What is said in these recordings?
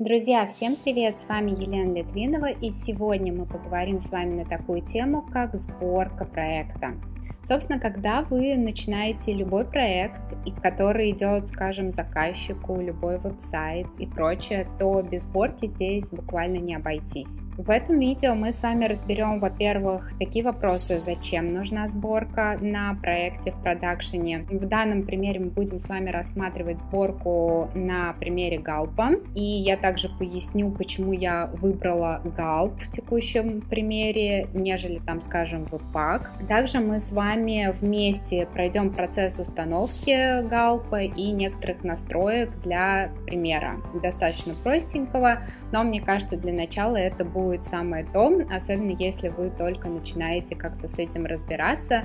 Друзья, всем привет! С вами Елена Литвинова и сегодня мы поговорим с вами на такую тему, как сборка проекта. Собственно, когда вы начинаете любой проект, который идет, скажем, заказчику, любой веб-сайт и прочее, то без сборки здесь буквально не обойтись. В этом видео мы с вами разберем, во-первых, такие вопросы, зачем нужна сборка на проекте в продакшене. В данном примере мы будем с вами рассматривать сборку на примере галпа. И я также поясню, почему я выбрала галп в текущем примере, нежели там, скажем, веб Также мы с вами вместе пройдем процесс установки галпа и некоторых настроек для примера. Достаточно простенького, но мне кажется, для начала это будет будет самое то, особенно если вы только начинаете как-то с этим разбираться.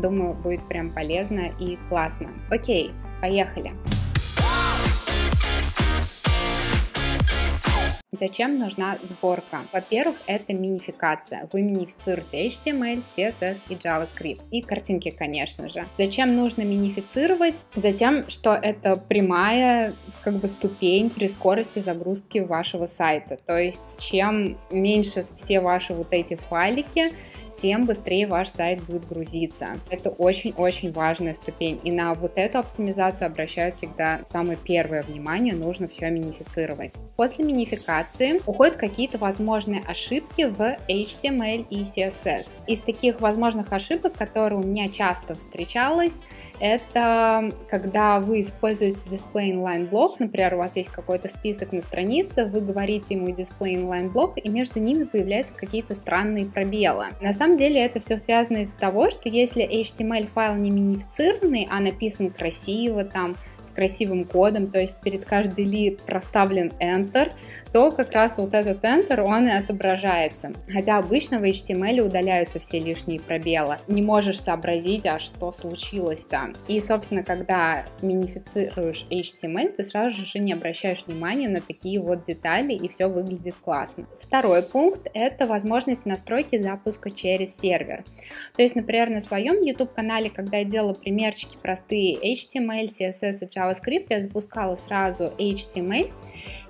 Думаю, будет прям полезно и классно. Окей, поехали! Зачем нужна сборка? Во-первых, это минификация. Вы минифицируете HTML, CSS и JavaScript. И картинки, конечно же. Зачем нужно минифицировать? Затем, что это прямая как бы ступень при скорости загрузки вашего сайта. То есть, чем меньше все ваши вот эти файлики, тем быстрее ваш сайт будет грузиться. Это очень-очень важная ступень. И на вот эту оптимизацию обращают всегда самое первое внимание. Нужно все минифицировать. После минификации модификации уходят какие-то возможные ошибки в HTML и CSS. Из таких возможных ошибок, которые у меня часто встречалось, это когда вы используете Display Inline Block, например, у вас есть какой-то список на странице, вы говорите ему Display Inline Block, и между ними появляются какие-то странные пробелы. На самом деле это все связано из-за того, что если HTML файл не минифицированный, а написан красиво, там, с красивым кодом, то есть перед каждой ли проставлен Enter, то как раз вот этот enter, он и отображается. Хотя обычно в HTML удаляются все лишние пробелы. Не можешь сообразить, а что случилось там. И, собственно, когда минифицируешь HTML, ты сразу же не обращаешь внимания на такие вот детали, и все выглядит классно. Второй пункт — это возможность настройки запуска через сервер. То есть, например, на своем YouTube-канале, когда я делала примерчики простые HTML, CSS и JavaScript, я запускала сразу HTML,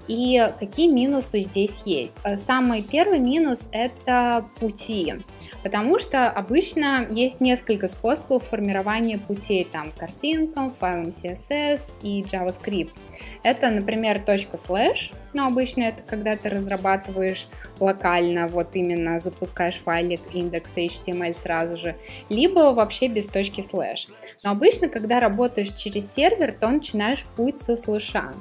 и какие минусы здесь есть? Э, самый первый минус – это пути. Потому что обычно есть несколько способов формирования путей, там, картинкам, файлам CSS и JavaScript. Это, например, точка слэш, но обычно это когда ты разрабатываешь локально, вот именно запускаешь файлик index.html сразу же, либо вообще без точки слэш. Но обычно, когда работаешь через сервер, то начинаешь путь со слэша.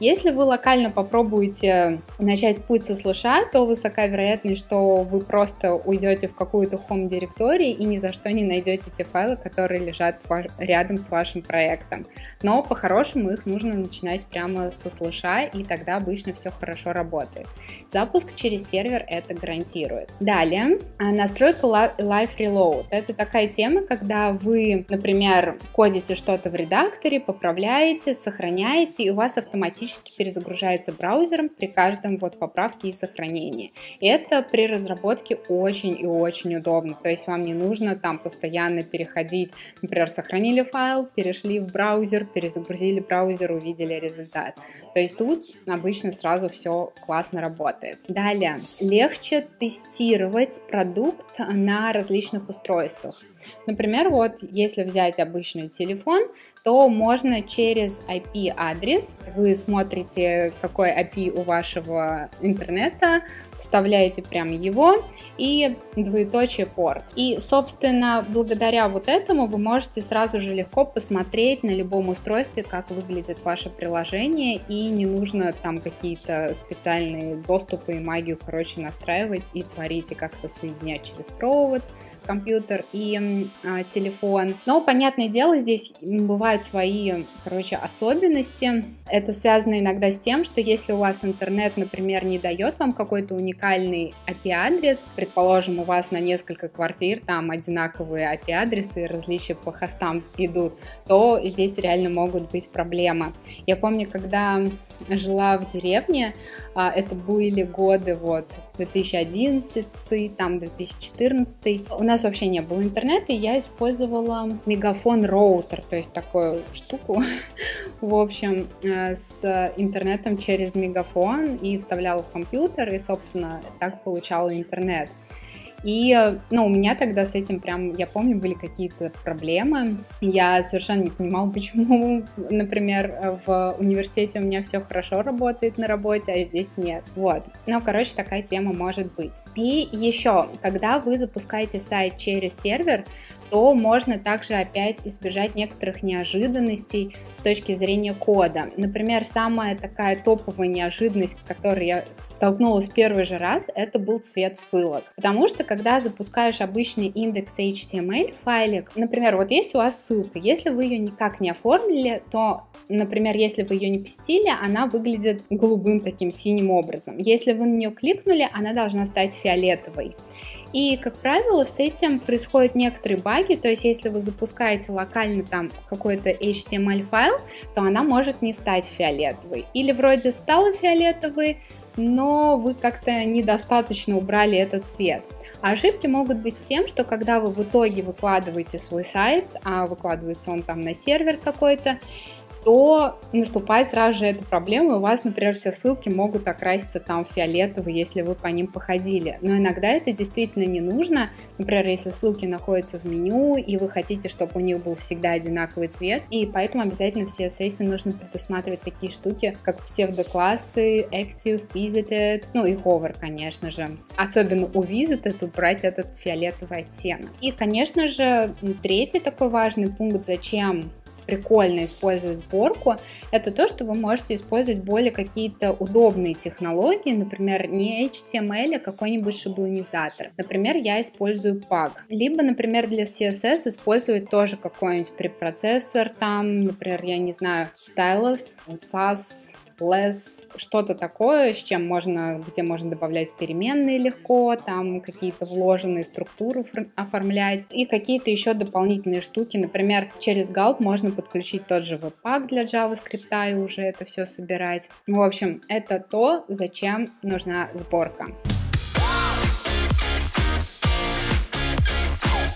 Если вы локально попробуете начать путь со слэша, то высока вероятность, что вы просто уйдете в какую какую-то home директории и ни за что не найдете те файлы, которые лежат рядом с вашим проектом. Но по-хорошему их нужно начинать прямо со слыша, и тогда обычно все хорошо работает. Запуск через сервер это гарантирует. Далее, а, настройка Live Reload. Это такая тема, когда вы, например, кодите что-то в редакторе, поправляете, сохраняете, и у вас автоматически перезагружается браузером при каждом вот поправке и сохранении. это при разработке очень и очень очень удобно. То есть вам не нужно там постоянно переходить, например, сохранили файл, перешли в браузер, перезагрузили браузер, увидели результат. То есть тут обычно сразу все классно работает. Далее, легче тестировать продукт на различных устройствах. Например, вот если взять обычный телефон, то можно через IP-адрес, вы смотрите, какой IP у вашего интернета, вставляете прям его, и вы двоеточие порт. И, собственно, благодаря вот этому вы можете сразу же легко посмотреть на любом устройстве, как выглядит ваше приложение, и не нужно там какие-то специальные доступы и магию, короче, настраивать и творить, и как-то соединять через провод, компьютер и а, телефон. Но, понятное дело, здесь бывают свои, короче, особенности. Это связано иногда с тем, что если у вас интернет, например, не дает вам какой-то уникальный IP-адрес, предположим, у вас на несколько квартир там одинаковые IP-адресы, различия по хостам идут, то здесь реально могут быть проблемы. Я помню, когда жила в деревне, а, это были годы вот 2011, там 2014. У нас вообще не было интернета, и я использовала мегафон роутер, то есть такую штуку, в общем, э, с интернетом через мегафон и вставляла в компьютер, и, собственно, так получала интернет. И, э, ну, у меня тогда с этим прям, я помню, были какие-то проблемы. Я совершенно не понимала, почему, например, в университете у меня все хорошо работает на работе, а здесь нет. Вот. Ну, короче, такая тема может быть. И еще, когда вы запускаете сайт через сервер, то можно также опять избежать некоторых неожиданностей с точки зрения кода. Например, самая такая топовая неожиданность, к которой я столкнулась в первый же раз, это был цвет ссылок. Потому что, когда запускаешь обычный индекс HTML файлик, например, вот есть у вас ссылка, если вы ее никак не оформили, то, например, если вы ее не пустили, она выглядит голубым таким синим образом. Если вы на нее кликнули, она должна стать фиолетовой. И, как правило, с этим происходят некоторые баги, то есть если вы запускаете локально там какой-то HTML файл, то она может не стать фиолетовой. Или вроде стала фиолетовой, но вы как-то недостаточно убрали этот цвет. ошибки могут быть с тем, что когда вы в итоге выкладываете свой сайт, а выкладывается он там на сервер какой-то, то наступает сразу же эта проблема. У вас, например, все ссылки могут окраситься там в фиолетовый, если вы по ним походили. Но иногда это действительно не нужно. Например, если ссылки находятся в меню, и вы хотите, чтобы у них был всегда одинаковый цвет. И поэтому обязательно все CSS нужно предусматривать такие штуки, как псевдоклассы, active, visited, ну и hover, конечно же. Особенно у visited убрать этот фиолетовый оттенок. И, конечно же, третий такой важный пункт, зачем прикольно использовать сборку, это то, что вы можете использовать более какие-то удобные технологии, например, не HTML, а какой-нибудь шаблонизатор. Например, я использую pug Либо, например, для CSS использовать тоже какой-нибудь препроцессор, там, например, я не знаю, Stylus, SAS, less, что-то такое, с чем можно, где можно добавлять переменные легко, там какие-то вложенные структуры оформлять и какие-то еще дополнительные штуки. Например, через Gulp можно подключить тот же Webpack для JavaScript и уже это все собирать. В общем, это то, зачем нужна сборка.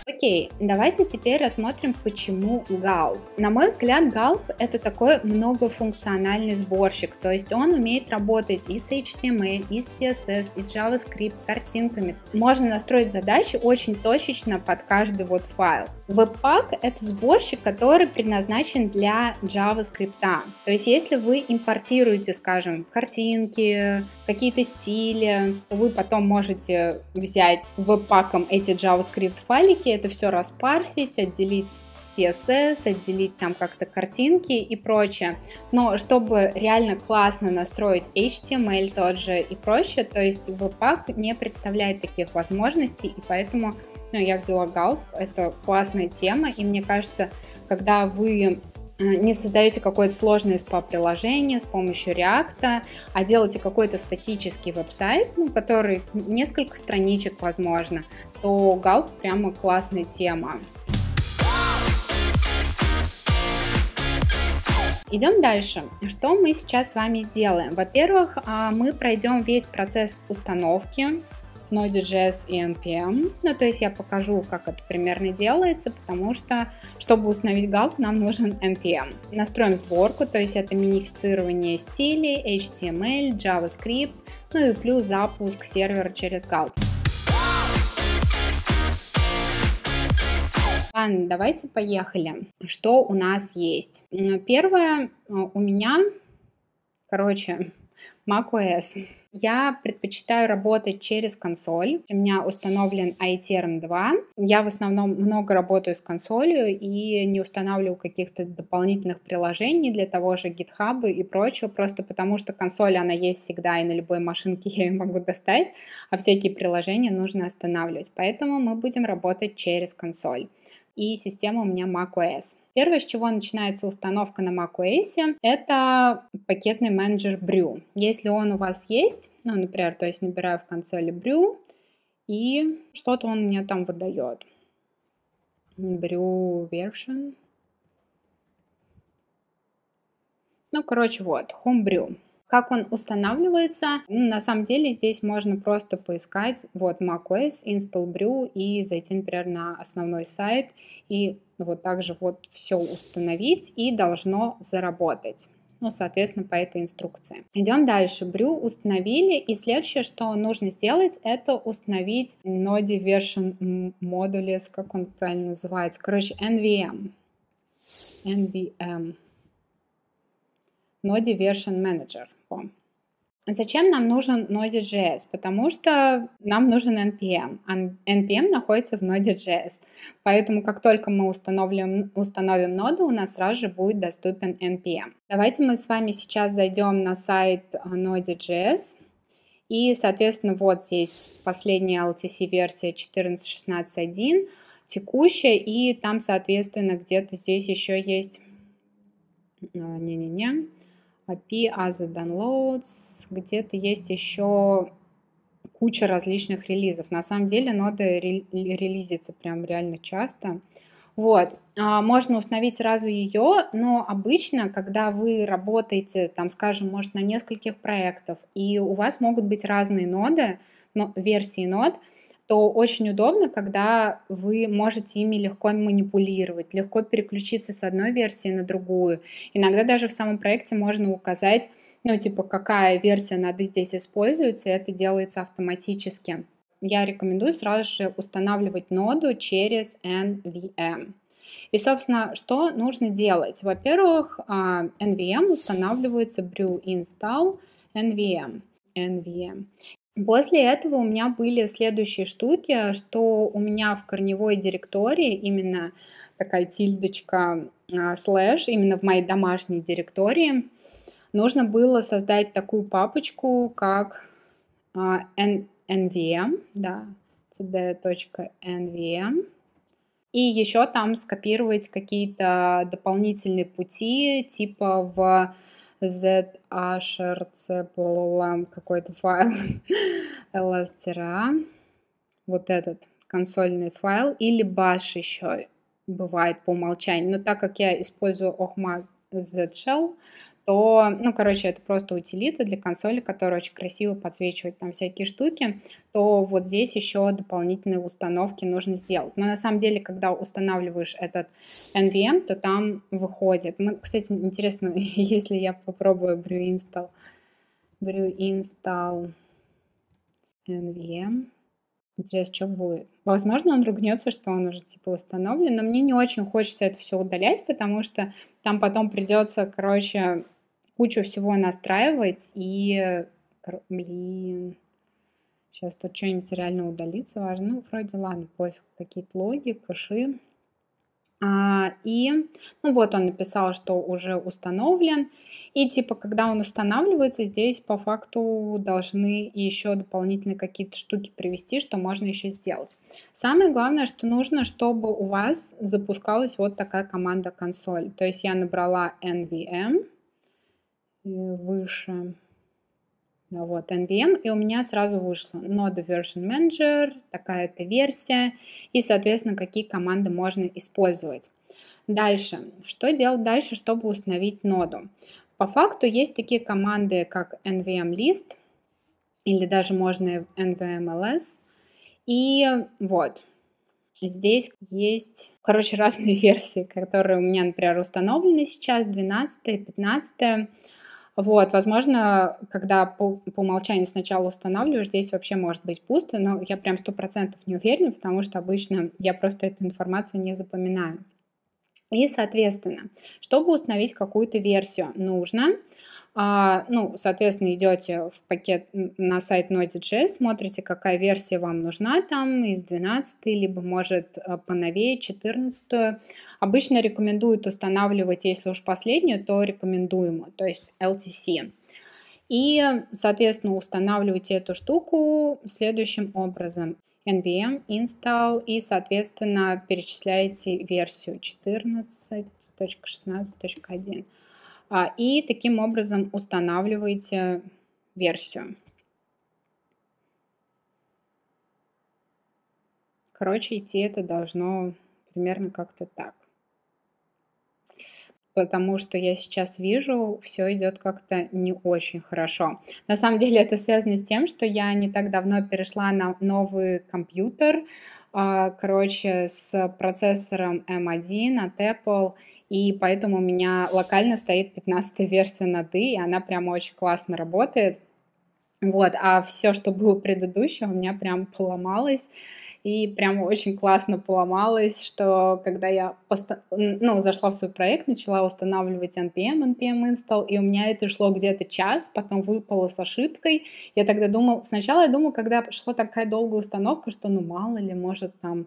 Окей, давайте теперь рассмотрим, почему Gulp. На мой взгляд, Gulp это такой многофункциональный сборщик, то есть он умеет работать и с HTML, и с CSS, и JavaScript, картинками. Можно настроить задачи очень точечно под каждый вот файл. Webpack — это сборщик, который предназначен для JavaScript. То есть если вы импортируете, скажем, картинки, какие-то стили, то вы потом можете взять веб эти JavaScript файлики это все распарсить, отделить CSS, отделить там как-то картинки и прочее. Но чтобы реально классно настроить HTML эм тот же и прочее, то есть Webpack не представляет таких возможностей, и поэтому ну, я взяла Галп, это классная тема, и мне кажется, когда вы Э, не создаете какое-то сложное SPA-приложение с помощью React, а делаете какой-то статический веб-сайт, ну, который несколько страничек, возможно, то Галп прямо классная тема. Идем дальше. Что мы сейчас с вами сделаем? Во-первых, а, мы пройдем весь процесс установки Node.js и NPM. Ну, то есть я покажу, как это примерно делается, потому что, чтобы установить галп, нам нужен NPM. Настроим сборку, то есть это минифицирование стилей, HTML, JavaScript, ну и плюс запуск сервера через галп. Ладно, давайте поехали. Что у нас есть? Первое э, у меня, короче, macOS. Я предпочитаю работать через консоль. У меня установлен iterm 2 Я в основном много работаю с консолью и не устанавливаю каких-то дополнительных приложений для того же GitHub и прочего, просто потому что консоль, она есть всегда, и на любой машинке я ее могу достать, а всякие приложения нужно останавливать. Поэтому мы будем работать через консоль и система у меня macOS. Первое, с чего начинается установка на macOS, это пакетный менеджер Brew. Если он у вас есть, ну, например, то есть набираю в консоли Brew, и что-то он мне там выдает. Brew version. Ну, короче, вот, Homebrew. Как он устанавливается? Ну, на самом деле здесь можно просто поискать вот macOS, install brew и зайти, например, на основной сайт и вот также вот все установить и должно заработать ну, соответственно, по этой инструкции. Идем дальше. Брю установили, и следующее, что нужно сделать, это установить Node Version Modules, как он правильно называется, короче, NVM. NVM. Node Version Manager легко. Зачем нам нужен Node.js? Потому что нам нужен NPM. NPM находится в Node.js. Поэтому как только мы установим, установим ноду, у нас сразу же будет доступен NPM. Давайте мы с вами сейчас зайдем на сайт а, Node.js. И, соответственно, вот здесь последняя LTC-версия 14.16.1, текущая, и там, соответственно, где-то здесь еще есть... А, не-не-не API, Other Downloads, где-то есть еще куча различных релизов. На самом деле ноды релизится прям реально часто. Вот, а, можно установить сразу ее, но обычно, когда вы работаете, там, скажем, может, на нескольких проектов, и у вас могут быть разные ноды, но, версии нод, то очень удобно, когда вы можете ими легко манипулировать, легко переключиться с одной версии на другую. Иногда даже в самом проекте можно указать, ну, типа, какая версия надо здесь использовать, и это делается автоматически. Я рекомендую сразу же устанавливать ноду через NVM. И, собственно, что нужно делать? Во-первых, а, NVM устанавливается brew install NVM. NVM. После этого у меня были следующие штуки, что у меня в корневой директории именно такая тильдочка а, слэш, именно в моей домашней директории, нужно было создать такую папочку, как nvm, а, да, cd.nvm, и еще там скопировать какие-то дополнительные пути, типа в zhrc полулам какой-то файл ластера вот этот консольный файл, или bash еще бывает по умолчанию. Но так как я использую Ohmad Z-Shell, то, ну, короче, это просто утилита для консоли, которая очень красиво подсвечивает там всякие штуки, то вот здесь еще дополнительные установки нужно сделать. Но на самом деле, когда устанавливаешь этот NVM, то там выходит. Мы, кстати, интересно, если я попробую brew install, brew install NVM, Интересно, что будет. Возможно, он ругнется, что он уже типа установлен, но мне не очень хочется это все удалять, потому что там потом придется, короче, кучу всего настраивать и, блин, сейчас тут что-нибудь реально удалится важно. Ну, вроде, ладно, пофиг, какие-то логи, кэши. А, и ну вот он написал, что уже установлен. И типа, когда он устанавливается, здесь по факту должны еще дополнительные какие-то штуки привести, что можно еще сделать. Самое главное, что нужно, чтобы у вас запускалась вот такая команда консоль. То есть я набрала NVM э, выше вот, NVM, и у меня сразу вышло Node version manager, такая-то версия, и, соответственно, какие команды можно использовать. Дальше, что делать дальше, чтобы установить ноду? По факту есть такие команды, как nvm list, или даже можно NVM ls и вот, Здесь есть, короче, разные версии, которые у меня, например, установлены сейчас, 12, 15. Вот, возможно, когда по, по умолчанию сначала устанавливаешь, здесь вообще может быть пусто, но я прям сто процентов не уверена, потому что обычно я просто эту информацию не запоминаю. И, соответственно, чтобы установить какую-то версию, нужно а, ну, соответственно, идете в пакет на сайт Node.js, смотрите, какая версия вам нужна там, из 12 либо, может, э, поновее, 14 Обычно рекомендуют устанавливать, если уж последнюю, то рекомендуемую, то есть LTC. И, соответственно, устанавливайте эту штуку следующим образом. NVM install и, соответственно, перечисляете версию 14.16.1. А, и таким образом устанавливаете версию. Короче, идти это должно примерно как-то так потому что я сейчас вижу, все идет как-то не очень хорошо. На самом деле это связано с тем, что я не так давно перешла на новый компьютер, а, короче, с процессором M1 эм от Apple, и поэтому у меня локально стоит 15 версия на и она прямо очень классно работает. Вот, а все, что было предыдущее, у меня прям поломалось, и прям очень классно поломалось, что когда я поста- ну, зашла в свой проект, начала устанавливать NPM, NPM install, и у меня это шло где-то час, потом выпало с ошибкой. Я тогда думала, сначала я думала, когда шла такая долгая установка, что ну мало ли, может там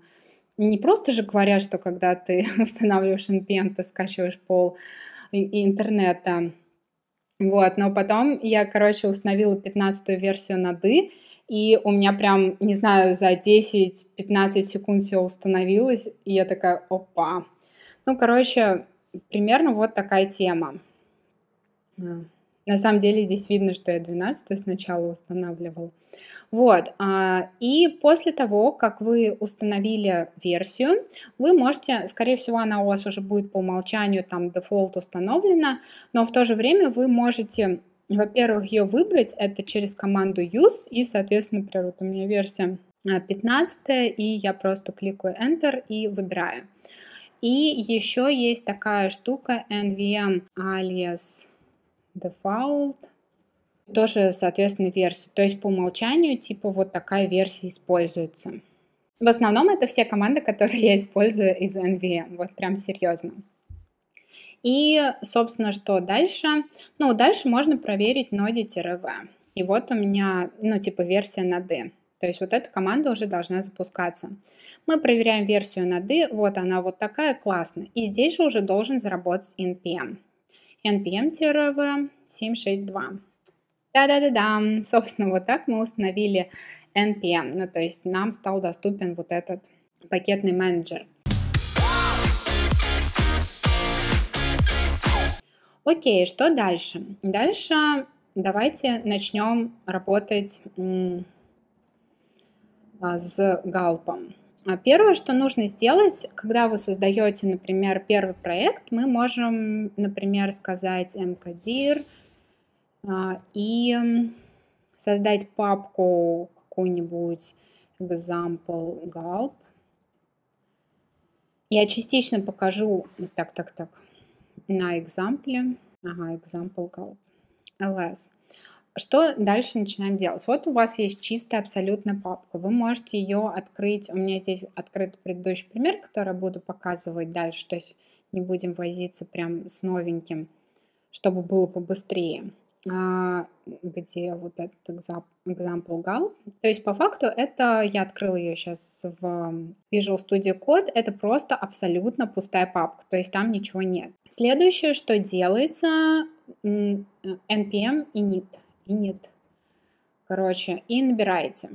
не просто же говорят, что когда ты устанавливаешь NPM, ты скачиваешь пол интернета, вот, но потом я, короче, установила 15-ю версию на «ды», и у меня прям, не знаю, за 10-15 секунд все установилось, и я такая, опа. Ну, короче, примерно вот такая тема. На самом деле здесь видно, что я 12 сначала устанавливала. Вот. А, и после того, как вы установили версию, вы можете, скорее всего, она у вас уже будет по умолчанию, там дефолт установлена, но в то же время вы можете, во-первых, ее выбрать, это через команду use, и, соответственно, например, вот у меня версия 15, а, и я просто кликаю Enter и выбираю. И еще есть такая штука NVM alias default, тоже, соответственно, версию. То есть по умолчанию типа вот такая версия используется. В основном это все команды, которые я использую из NVM, вот прям серьезно. И, собственно, что дальше? Ну, дальше можно проверить ноди-v. И вот у меня, ну, типа версия на D. То есть вот эта команда уже должна запускаться. Мы проверяем версию на D, вот она вот такая, классно. И здесь же уже должен заработать NPM npm-762. Да-да-да-да, собственно, вот так мы установили npm, ну то есть нам стал доступен вот этот пакетный менеджер. Окей, что дальше? Дальше давайте начнем работать а, с галпом. А первое, что нужно сделать, когда вы создаете, например, первый проект, мы можем, например, сказать mkdir а, и создать папку какую-нибудь example gulp. Я частично покажу, так, так, так, на экзампле. Ага, example gulp. ls. Что дальше начинаем делать? Вот у вас есть чистая абсолютно папка. Вы можете ее открыть. У меня здесь открыт предыдущий пример, который буду показывать дальше. То есть не будем возиться прям с новеньким, чтобы было побыстрее. А, где вот этот example gal. То есть по факту это, я открыла ее сейчас в Visual Studio Code, это просто абсолютно пустая папка. То есть там ничего нет. Следующее, что делается, э, npm init и нет. Короче, и набираете.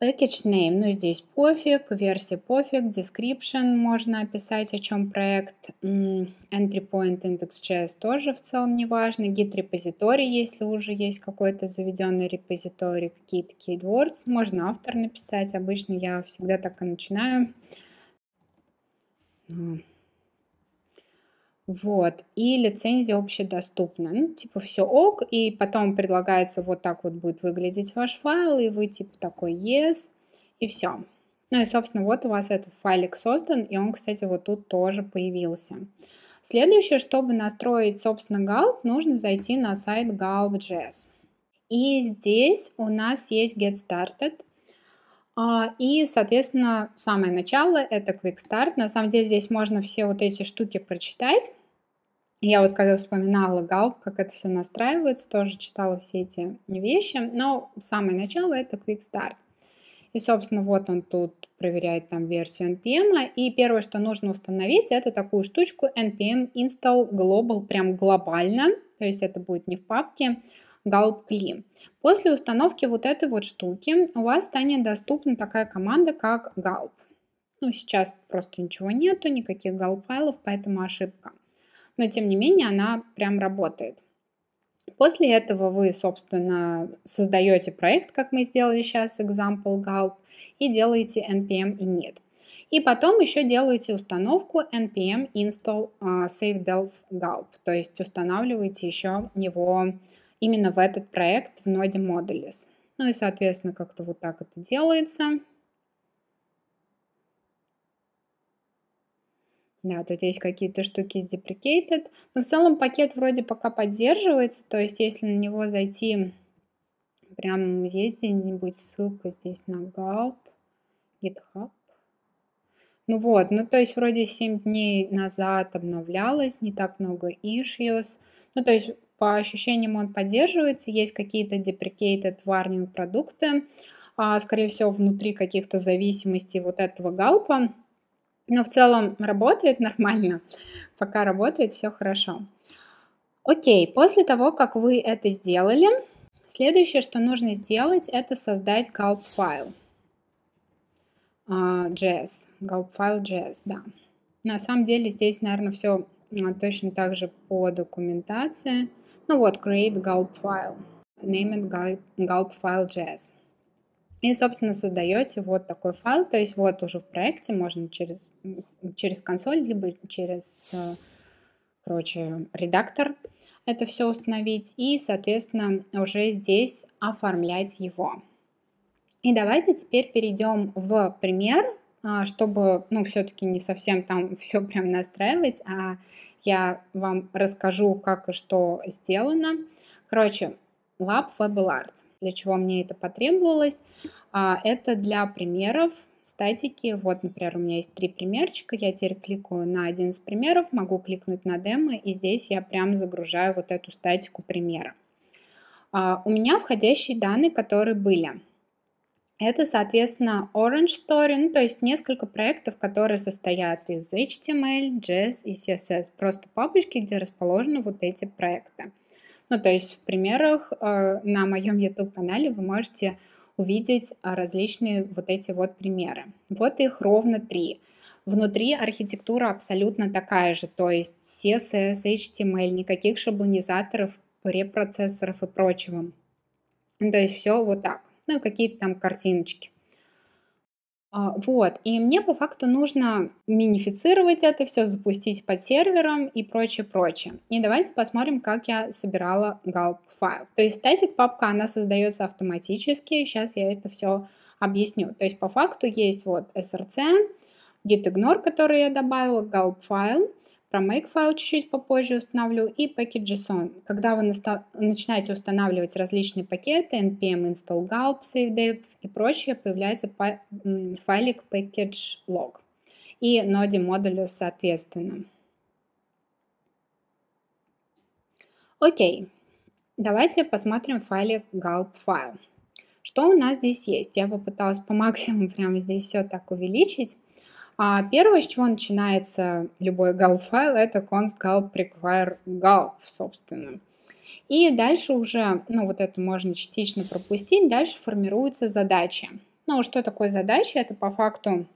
Package name, ну здесь пофиг, версия пофиг, description можно описать, о чем проект, entry point index.js тоже в целом не важно, git репозиторий, если уже есть какой-то заведенный репозиторий, какие-то keywords, можно автор написать, обычно я всегда так и начинаю. Вот, и лицензия общедоступна. Ну, типа все ок, и потом предлагается вот так вот будет выглядеть ваш файл, и вы типа такой yes, и все. Ну и, собственно, вот у вас этот файлик создан, и он, кстати, вот тут тоже появился. Следующее, чтобы настроить, собственно, Galp, нужно зайти на сайт Gulp.js. И здесь у нас есть Get Started, а, и, соответственно, самое начало – это Quick Start. На самом деле здесь можно все вот эти штуки прочитать. Я вот когда вспоминала Галп, как это все настраивается, тоже читала все эти вещи. Но самое начало – это Quick Start. И, собственно, вот он тут проверяет там версию NPM. И первое, что нужно установить, это такую штучку NPM install global, прям глобально. То есть это будет не в папке, galpcli. После установки вот этой вот штуки у вас станет доступна такая команда, как gulp. Ну, сейчас просто ничего нету, никаких gulp файлов, поэтому ошибка. Но, тем не менее, она прям работает. После этого вы, собственно, создаете проект, как мы сделали сейчас, example gulp, и делаете npm и нет. И потом еще делаете установку npm install uh, а, savedelf gulp, то есть устанавливаете еще его именно в этот проект в ноде modules. Ну и, соответственно, как-то вот так это делается. Да, тут есть какие-то штуки с deprecated. Но в целом пакет вроде пока поддерживается. То есть, если на него зайти, прям есть где-нибудь ссылка здесь на Gulp, GitHub. Ну вот, ну то есть вроде 7 дней назад обновлялось, не так много issues. Ну то есть по ощущениям он поддерживается, есть какие-то deprecated warning продукты, а, скорее всего внутри каких-то зависимостей вот этого галпа. Но в целом работает нормально. Пока работает, все хорошо. Окей, после того, как вы это сделали, следующее, что нужно сделать, это создать gulp файл. Uh, а, JS, gulp файл JS, да. На самом деле здесь, наверное, все а, точно так же по документации. Ну вот, create gulp файл, name it gulp, gulp file JS. И, собственно, создаете вот такой файл, то есть вот уже в проекте можно через, через консоль, либо через, э, короче, редактор это все установить и, соответственно, уже здесь оформлять его. И давайте теперь перейдем в пример, э, чтобы, ну, все-таки не совсем там все прям настраивать, а я вам расскажу, как и что сделано. Короче, Lab Fable Art для чего мне это потребовалось, а, это для примеров статики. Вот, например, у меня есть три примерчика, я теперь кликаю на один из примеров, могу кликнуть на демо, и здесь я прям загружаю вот эту статику примера. А, у меня входящие данные, которые были. Это, соответственно, Orange Story, ну, то есть несколько проектов, которые состоят из HTML, JS и CSS, просто папочки, где расположены вот эти проекты. Ну, то есть в примерах э, на моем YouTube-канале вы можете увидеть э, различные вот эти вот примеры. Вот их ровно три. Внутри архитектура абсолютно такая же, то есть CSS, HTML, никаких шаблонизаторов, препроцессоров и прочего. Ну, то есть все вот так. Ну и какие-то там картиночки. А, вот, и мне по факту нужно минифицировать это все, запустить под сервером и прочее, прочее. И давайте посмотрим, как я собирала галп файл. То есть static папка, она создается автоматически, сейчас я это все объясню. То есть по факту есть вот src, gitignore, который я добавила, gulp файл, про Makefile чуть-чуть попозже установлю. И пакет JSON. Когда вы начинаете устанавливать различные пакеты, npm install gulp, savedev и прочее, появляется файлик package log и ноде модулю соответственно. Окей, давайте посмотрим файлик gulp файл. Что у нас здесь есть? Я попыталась по максимуму прямо здесь все так увеличить. А первое, с чего начинается любой gulp файл, это const gulp require gulp, собственно. И дальше уже, ну вот это можно частично пропустить, дальше формируется задача. Ну, а что такое задача? Это по факту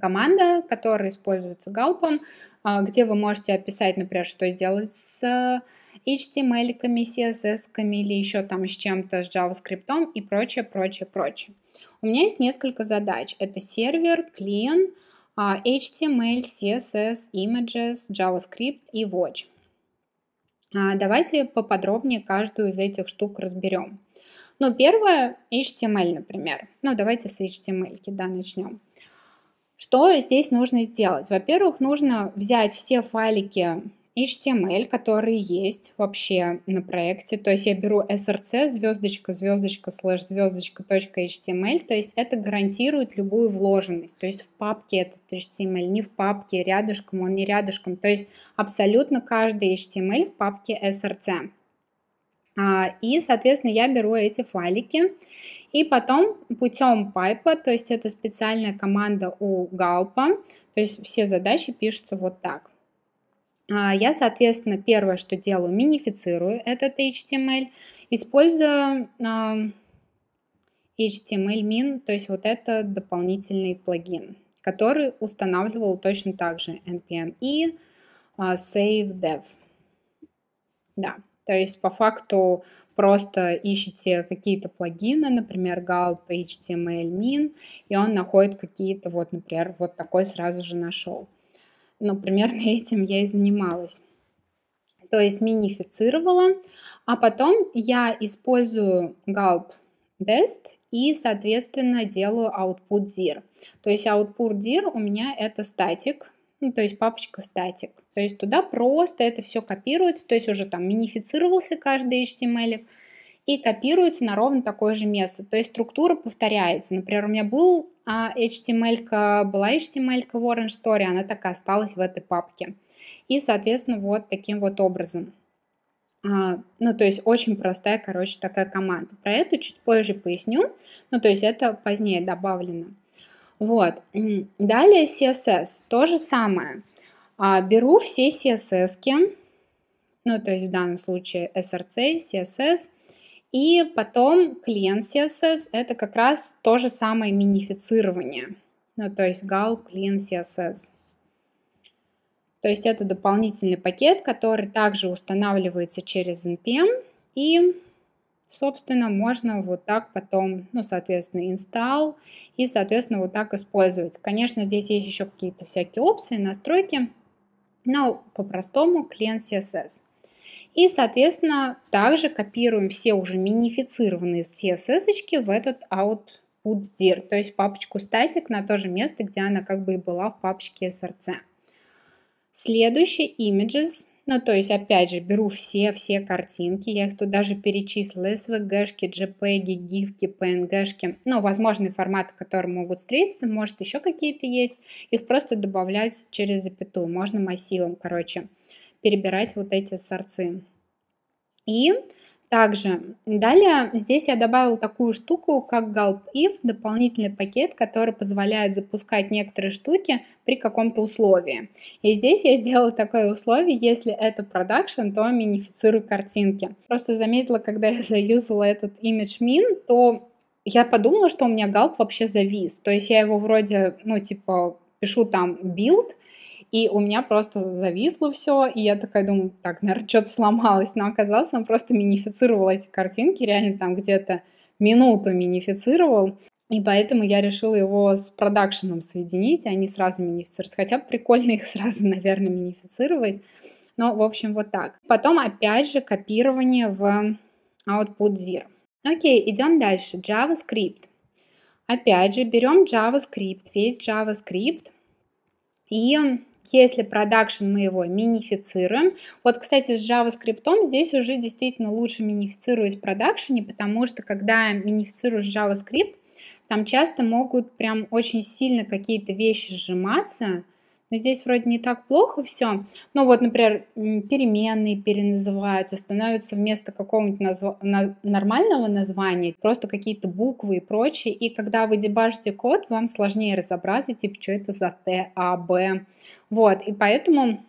команда, которая используется галпом, а, где вы можете описать, например, что сделать с э, HTML, ками CSS ками или еще там с чем-то, с JavaScript и прочее, прочее, прочее. У меня есть несколько задач. Это сервер, клиент, а, HTML, CSS, Images, JavaScript и Watch. А, давайте поподробнее каждую из этих штук разберем. Ну, первое, HTML, например. Ну, давайте с HTML, да, начнем. Что здесь нужно сделать? Во-первых, нужно взять все файлики HTML, который есть вообще на проекте. То есть я беру src, звездочка, звездочка, слэш, звездочка, точка HTML. То есть это гарантирует любую вложенность. То есть в папке этот HTML, не в папке, рядышком, он не рядышком. То есть абсолютно каждый HTML в папке src. А, и, соответственно, я беру эти файлики и потом путем пайпа, то есть это специальная команда у галпа, то есть все задачи пишутся вот так. А я, соответственно, первое, что делаю, минифицирую этот HTML, использую HTML min, то есть вот это дополнительный плагин, который устанавливал точно так же npm и а, save dev. Да, то есть по факту просто ищите какие-то плагины, например, Gulp, HTML min, и он находит какие-то, вот, например, вот такой сразу же нашел. Ну примерно этим я и занималась. То есть минифицировала, а потом я использую Gulp Dest и, соответственно, делаю output dir. То есть output dir у меня это статик, ну, то есть папочка статик. То есть туда просто это все копируется, то есть уже там минифицировался каждый HTML и копируется на ровно такое же место. То есть структура повторяется. Например, у меня был а HTML была HTML в Orange Story, она так и осталась в этой папке. И, соответственно, вот таким вот образом. А, ну, то есть очень простая, короче, такая команда. Про это чуть позже поясню. Ну, то есть это позднее добавлено. Вот. Далее CSS. То же самое. А, беру все CSS, ну, то есть в данном случае SRC, CSS, и потом клиент CSS — это как раз то же самое минифицирование. Ну, то есть gal clean CSS. То есть это дополнительный пакет, который также устанавливается через NPM. Эм. И, собственно, можно вот так потом, ну, соответственно, install и, соответственно, вот так использовать. Конечно, здесь есть еще какие-то всякие опции, настройки, но по-простому клиент CSS. И, соответственно, также копируем все уже минифицированные CSS в этот output dir, то есть папочку static на то же место, где она как бы и была в папочке src. Следующий images, ну то есть опять же беру все-все картинки, я их тут даже перечислила, svg-шки, jpeg, gif, png-шки, ну возможные форматы, которые могут встретиться, может еще какие-то есть, их просто добавлять через запятую, можно массивом, короче. Короче перебирать вот эти сорцы. И также далее здесь я добавила такую штуку, как gulp if дополнительный пакет, который позволяет запускать некоторые штуки при каком-то условии. И здесь я сделала такое условие, если это продакшн, то минифицирую картинки. Просто заметила, когда я заюзала этот image min, то я подумала, что у меня галп вообще завис. То есть я его вроде, ну, типа, пишу там build, и у меня просто зависло все, и я такая думаю, так, наверное, что-то сломалось. Но оказалось, он просто минифицировал эти картинки, реально там где-то минуту минифицировал. И поэтому я решила его с продакшеном соединить, а не сразу минифицировать. Хотя прикольно их сразу, наверное, минифицировать. Но, в общем, вот так. Потом, опять же, копирование в output zero. Окей, идем дальше. JavaScript. Опять же, берем JavaScript, весь JavaScript и если продакшн, мы его минифицируем. Вот, кстати, с JavaScript здесь уже действительно лучше минифицировать в продакшене, потому что когда минифицируешь JavaScript, там часто могут прям очень сильно какие-то вещи сжиматься, но здесь вроде не так плохо все. Ну вот, например, переменные переназываются, становятся вместо какого-нибудь назва- на- нормального названия просто какие-то буквы и прочее. И когда вы дебажите код, вам сложнее разобраться, типа, что это за Т, А, Б. Вот, и поэтому...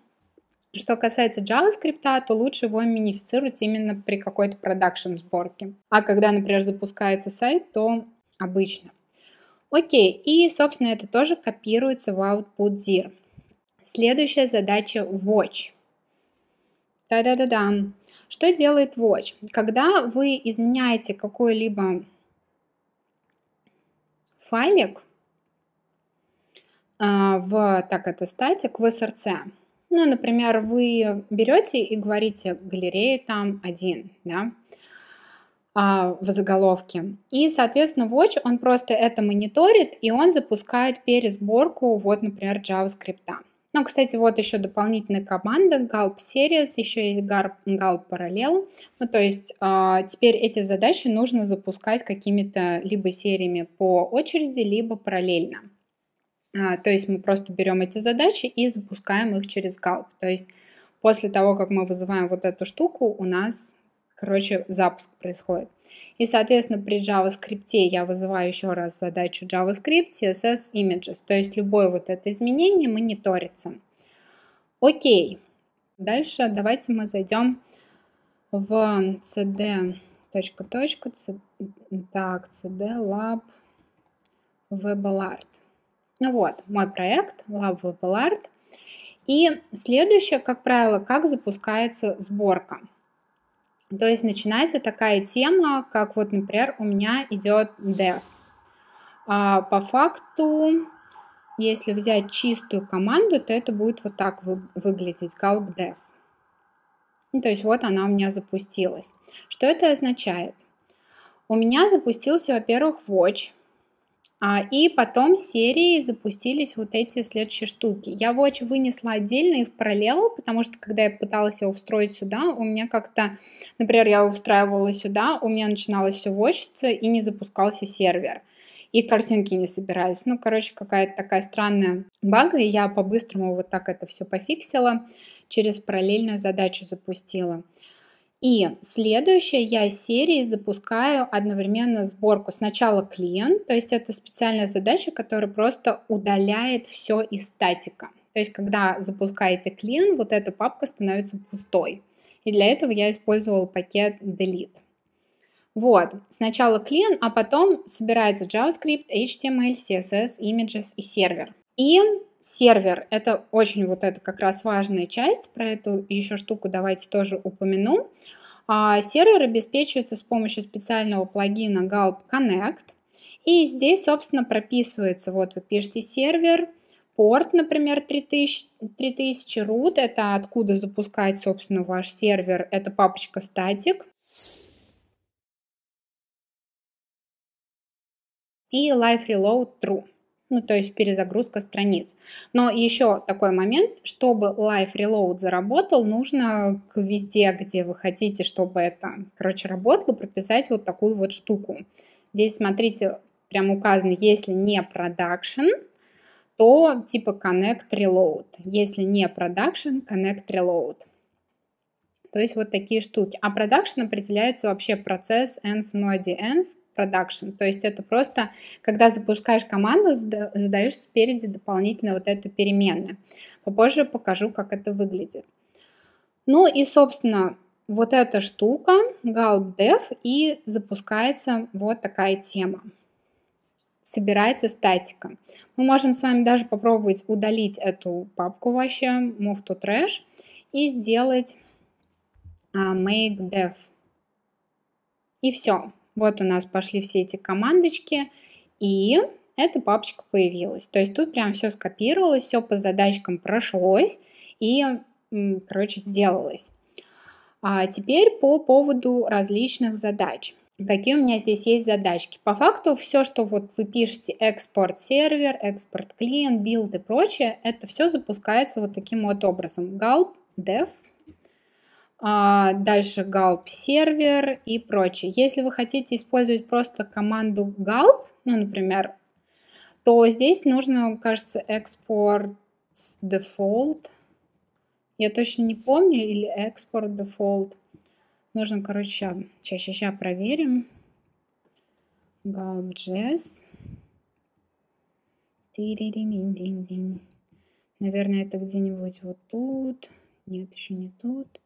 Что касается JavaScript, то лучше его минифицировать именно при какой-то продакшн сборке. А когда, например, запускается сайт, то обычно. Окей, и, собственно, это тоже копируется в output dir. Следующая задача watch. Да-да-да-да. Что делает watch? Когда вы изменяете какой-либо файлик а, в, так это, статик в SRC, ну, например, вы берете и говорите галерея там один, да, а, в заголовке. И, соответственно, Watch, он просто это мониторит, и он запускает пересборку, вот, например, JavaScript. Ну, кстати, вот еще дополнительная команда Galp Series, еще есть Galp, Parallel. Ну, то есть э, теперь эти задачи нужно запускать какими-то либо сериями по очереди, либо параллельно. Э, то есть мы просто берем эти задачи и запускаем их через Galp. То есть после того, как мы вызываем вот эту штуку, у нас короче, запуск происходит. И, соответственно, при JavaScript я вызываю еще раз задачу JavaScript CSS images, то есть любое вот это изменение мониторится. Окей. Дальше давайте мы зайдем в cd точка точка c, так cd lab weballart. Ну вот, мой проект lab weballart. И следующее, как правило, как запускается сборка. То есть начинается такая тема, как вот, например, у меня идет dev. А по факту, если взять чистую команду, то это будет вот так вы, выглядеть, gulp dev. Ну, то есть вот она у меня запустилась. Что это означает? У меня запустился, во-первых, watch, а, и потом серии запустились вот эти следующие штуки. Я Watch вынесла отдельно и в параллел, потому что когда я пыталась его встроить сюда, у меня как-то, например, я его встраивала сюда, у меня начиналось все вочиться и не запускался сервер. И картинки не собирались. Ну, короче, какая-то такая странная бага, и я по-быстрому вот так это все пофиксила, через параллельную задачу запустила. И следующее я из серии запускаю одновременно сборку. Сначала клиент, то есть это специальная задача, которая просто удаляет все из статика. То есть когда запускаете клиент, вот эта папка становится пустой. И для этого я использовала пакет delete. Вот, сначала клиент, а потом собирается JavaScript, HTML, CSS, images и сервер. И сервер – это очень вот это как раз важная часть, про эту еще штуку давайте тоже упомяну. А, сервер обеспечивается с помощью специального плагина Gulp Connect, и здесь, собственно, прописывается, вот вы пишете сервер, порт, например, 3000, 3000 root, это откуда запускать, собственно, ваш сервер, это папочка статик и live reload true ну, то есть перезагрузка страниц. Но еще такой момент, чтобы Live Reload заработал, нужно к везде, где вы хотите, чтобы это, короче, работало, прописать вот такую вот штуку. Здесь, смотрите, прям указано, если не Production, то типа Connect Reload. Если не Production, Connect Reload. То есть вот такие штуки. А Production определяется вообще процесс env в ноде env, продакшн. То есть это просто, когда запускаешь команду, задаешь спереди дополнительно вот эту переменную. Попозже покажу, как это выглядит. Ну и, собственно, вот эта штука, galpdev, и запускается вот такая тема. Собирается статика. Мы можем с вами даже попробовать удалить эту папку вообще, move to trash, и сделать а, make dev. И все. Вот у нас пошли все эти командочки, и эта папочка появилась. То есть тут прям все скопировалось, все по задачкам прошлось и, короче, сделалось. А теперь по поводу различных задач. Какие у меня здесь есть задачки? По факту все, что вот вы пишете экспорт сервер, экспорт клиент, билд и прочее, это все запускается вот таким вот образом. Gulp, dev, а, дальше Gulp сервер и прочее. Если вы хотите использовать просто команду Gulp, ну, например, то здесь нужно, кажется, export default. Я точно не помню, или export default. Нужно, короче, сейчас, сейчас, сейчас проверим. Gulp.js. Наверное, это где-нибудь вот тут. Нет, еще не тут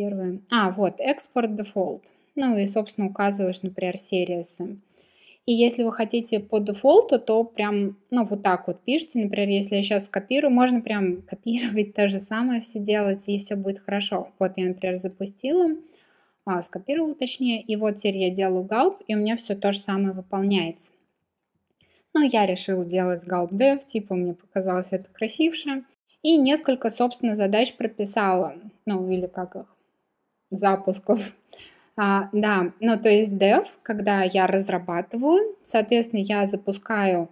первое. А, вот, экспорт дефолт. Ну и, собственно, указываешь, например, сервисы. И если вы хотите по дефолту, то прям, ну, вот так вот пишите. Например, если я сейчас скопирую, можно прям копировать то же самое все делать, и все будет хорошо. Вот я, например, запустила, а, скопировала точнее, и вот теперь я делаю галп, и у меня все то же самое выполняется. Но ну, я решила делать галп дев, типа мне показалось это красивше. И несколько, собственно, задач прописала, ну, или как их, запусков. А, да, ну то есть dev, когда я разрабатываю, соответственно, я запускаю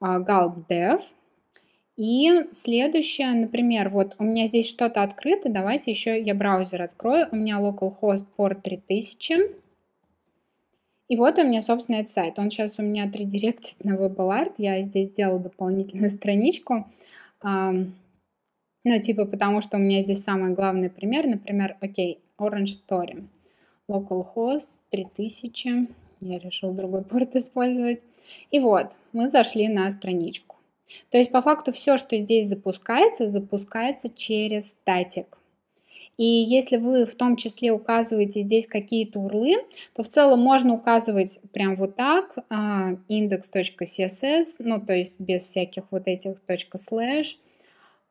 а, Gulp dev. И следующее, например, вот у меня здесь что-то открыто, давайте еще я браузер открою. У меня localhost port 3000. И вот у меня, собственно, этот сайт. Он сейчас у меня отредиректит на WebAlert. Я здесь сделала дополнительную страничку. ну, типа, потому что у меня здесь самый главный пример. Например, окей, Orange Story. Localhost 3000. Я решил другой порт использовать. И вот, мы зашли на страничку. То есть по факту все, что здесь запускается, запускается через статик. И если вы в том числе указываете здесь какие-то урлы, то в целом можно указывать прям вот так, index.css, а, ну то есть без всяких вот этих .slash,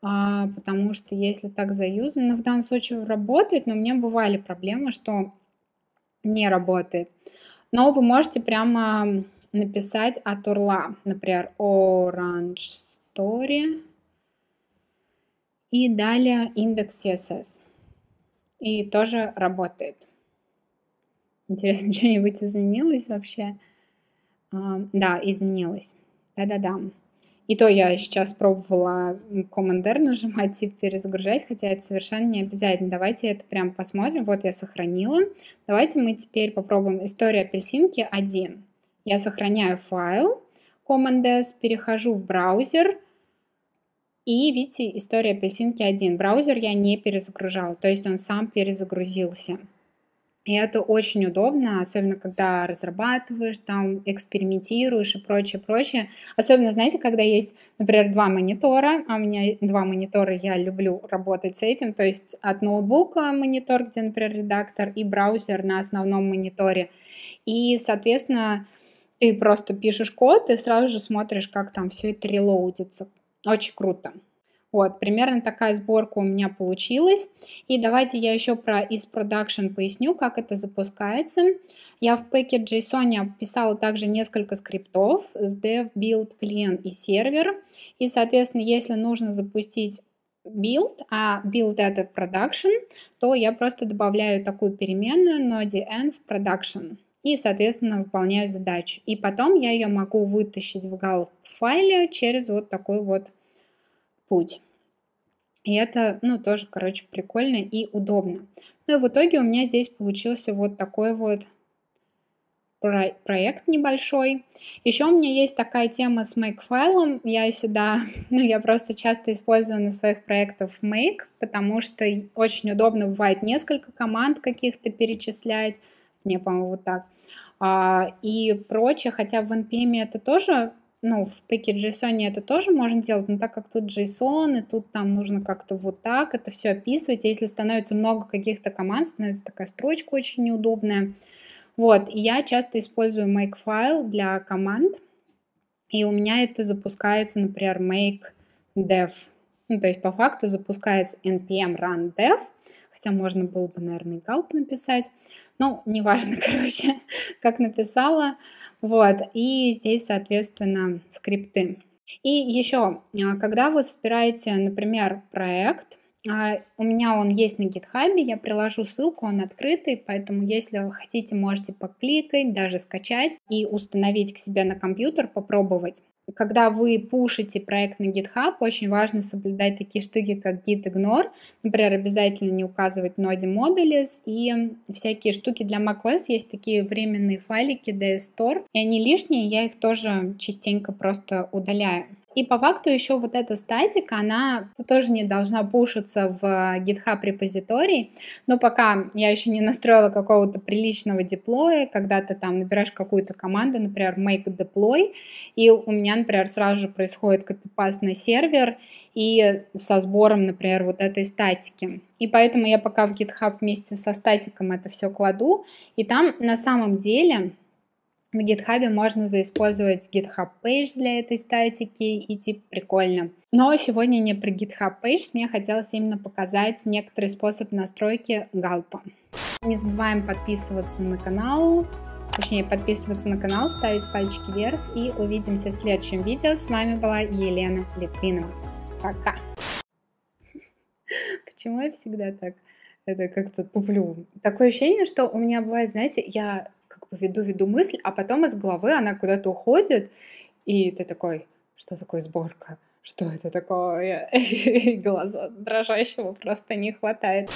а, потому что если так заюзан, ну, в данном случае работает, но у меня бывали проблемы, что не работает. Но вы можете прямо написать от урла, например, Orange Story и далее индекс CSS. И тоже работает. Интересно, что-нибудь изменилось вообще? А, да, изменилось. Да-да-да. И то я сейчас пробовала командер нажимать и типа, перезагружать, хотя это совершенно не обязательно. Давайте это прям посмотрим. Вот я сохранила. Давайте мы теперь попробуем историю апельсинки 1. Я сохраняю файл Command перехожу в браузер, и видите, история апельсинки 1. Браузер я не перезагружала, то есть он сам перезагрузился. И это очень удобно, особенно когда разрабатываешь, там, экспериментируешь и прочее, прочее. Особенно, знаете, когда есть, например, два монитора, а у меня два монитора, я люблю работать с этим, то есть от ноутбука монитор, где, например, редактор, и браузер на основном мониторе. И, соответственно, ты просто пишешь код и сразу же смотришь, как там все это релоудится. Очень круто. Вот, примерно такая сборка у меня получилась. И давайте я еще про из production поясню, как это запускается. Я в пэке JSON писала также несколько скриптов с dev, build, клиент и сервер. И, соответственно, если нужно запустить build, а build это production, то я просто добавляю такую переменную node_n в production и, соответственно, выполняю задачу. И потом я ее могу вытащить в галов файле через вот такой вот путь. И это, ну, тоже, короче, прикольно и удобно. Ну и в итоге у меня здесь получился вот такой вот про проект небольшой. Еще у меня есть такая тема с Make-файлом. Я сюда, ну, я просто часто использую на своих проектах Make, потому что очень удобно бывает несколько команд каких-то перечислять. Мне, по-моему, вот так. А, и прочее, хотя в NPM это тоже ну, в пэке JSON это тоже можно делать, но так как тут JSON, и тут там нужно как-то вот так это все описывать, а если становится много каких-то команд, становится такая строчка очень неудобная. Вот, и я часто использую makefile для команд, и у меня это запускается, например, make dev, ну, то есть по факту запускается npm run dev, хотя можно было бы, наверное, и галп написать, ну, неважно, короче, как написала, вот, и здесь, соответственно, скрипты. И еще, а, когда вы собираете, например, проект, а, у меня он есть на гитхабе, я приложу ссылку, он открытый, поэтому если вы хотите, можете покликать, даже скачать и установить к себе на компьютер, попробовать когда вы пушите проект на GitHub, очень важно соблюдать такие штуки, как git ignore, например, обязательно не указывать в ноде modules, и всякие штуки для macOS есть такие временные файлики DS Store, и они лишние, я их тоже частенько просто удаляю. И по факту еще вот эта статика, она тоже не должна пушиться в GitHub репозиторий. Но пока я еще не настроила какого-то приличного деплоя, когда ты там набираешь какую-то команду, например, make deploy, и у меня, например, сразу же происходит копипаст на сервер и со сбором, например, вот этой статики. И поэтому я пока в GitHub вместе со статиком это все кладу. И там на самом деле в GitHub можно заиспользовать GitHub Page для этой статики, и типа прикольно. Но сегодня не про GitHub Page, мне хотелось именно показать некоторый способ настройки галпа. Не забываем подписываться на канал, точнее подписываться на канал, ставить пальчики вверх и увидимся в следующем видео. С вами была Елена Литвинова. Пока! Почему я всегда так это как-то туплю? Такое ощущение, что у меня бывает, знаете, я веду, веду мысль, а потом из головы она куда-то уходит, и ты такой, что такое сборка? Что это такое? И глаза дрожащего просто не хватает.